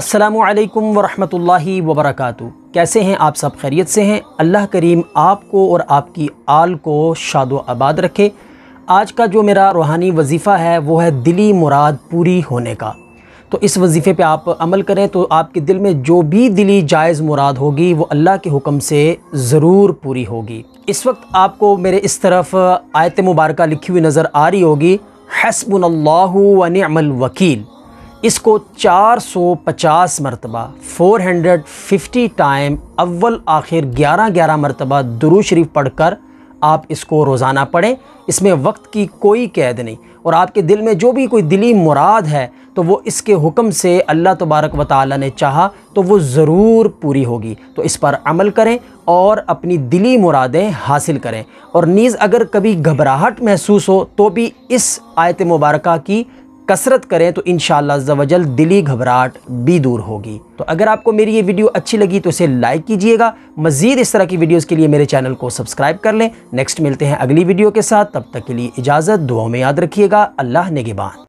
असलकम वरहमल वबरक कैसे हैं आप सब खैरियत से हैं अल्लाह करीम आपको और आपकी आल को शाद आबाद रखे आज का जो मेरा रूहानी वजीफ़ा है वो है दिली मुराद पूरी होने का तो इस वजीफ़े पे आप अमल करें तो आपके दिल में जो भी दिली जायज़ मुराद होगी वो अल्लाह के हुक्म से ज़रूर पूरी होगी इस वक्त आपको मेरे इस तरफ आयत मुबारक लिखी हुई नज़र आ रही होगी हसबुल्ला वनमल वकील इसको 450 मरतबा फिफ्टी टाइम अव्वल आखिर 11-11 मरतबा दुरू शरीफ पढ़ कर आप इसको रोज़ाना पढ़ें इसमें वक्त की कोई कैद नहीं और आपके दिल में जो भी कोई दिली मुराद है तो वो इसके हुक्म से अल्लाह तबारक व ताली ने चाहा तो वो ज़रूर पूरी होगी तो इस पर अमल करें और अपनी दिली मुरादें हासिल करें और नीज़ अगर कभी घबराहट महसूस हो तो भी इस आयत मुबारक की कसरत करें तो इन शजल दिली घबराहट भी दूर होगी तो अगर आपको मेरी ये वीडियो अच्छी लगी तो इसे लाइक कीजिएगा मज़ीद इस तरह की वीडियोज़ के लिए मेरे चैनल को सब्सक्राइब कर लें नेक्स्ट मिलते हैं अगली वीडियो के साथ तब तक के लिए इजाज़त दुआ में याद रखिएगा अल्लाह नेगेबान